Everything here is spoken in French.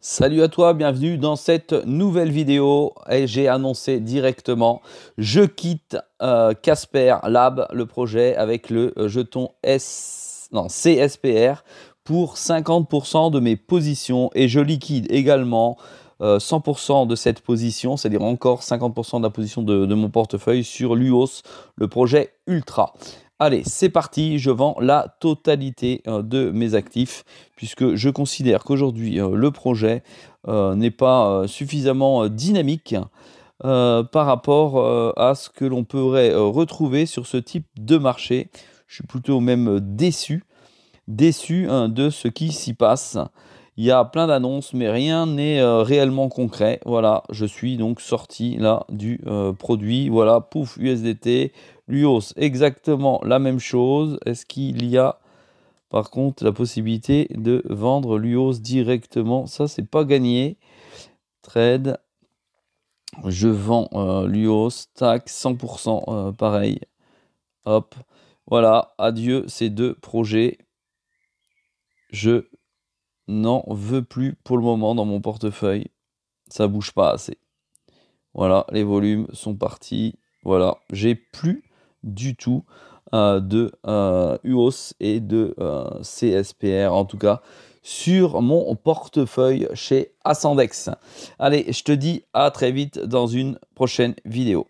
Salut à toi, bienvenue dans cette nouvelle vidéo et j'ai annoncé directement je quitte euh, Casper Lab, le projet avec le euh, jeton S... non, CSPR pour 50% de mes positions et je liquide également 100% euh, de cette position, c'est-à-dire encore 50% de la position de, mon portefeuille sur l'UOS, le projet Ultra. Allez, c'est parti, je vends la totalité euh, de mes actifs, puisque je considère qu'aujourd'hui, euh, le projet n'est pas suffisamment dynamique par rapport à ce que l'on pourrait retrouver sur ce type de marché. Je suis plutôt même déçu, déçu hein, de ce qui s'y passe. Il y a plein d'annonces, mais rien n'est euh, réellement concret. Voilà, je suis donc sorti là du euh, produit. Voilà, pouf, USDT, L'UOS, exactement la même chose. Est-ce qu'il y a par contre la possibilité de vendre l'UOS directement Ça, c'est pas gagné. Trade, je vends euh, l'UOS, tac, 100% pareil. Hop, voilà, adieu ces deux projets. Je n'en veux plus pour le moment dans mon portefeuille. Ça bouge pas assez. Voilà, les volumes sont partis. Voilà, j'ai plus du tout euh, de UOS euh, et de euh, CSPR, en tout cas sur mon portefeuille chez Ascendex. Allez, je te dis à très vite dans une prochaine vidéo.